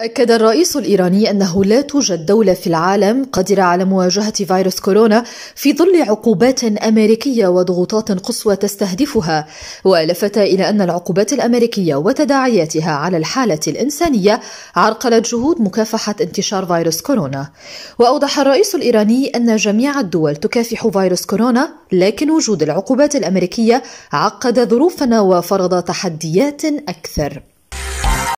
أكد الرئيس الإيراني أنه لا توجد دولة في العالم قادرة على مواجهة فيروس كورونا في ظل عقوبات أمريكية وضغوطات قصوى تستهدفها، ولفت إلى أن العقوبات الأمريكية وتداعياتها على الحالة الإنسانية عرقلت جهود مكافحة انتشار فيروس كورونا. وأوضح الرئيس الإيراني أن جميع الدول تكافح فيروس كورونا، لكن وجود العقوبات الأمريكية عقد ظروفنا وفرض تحديات أكثر.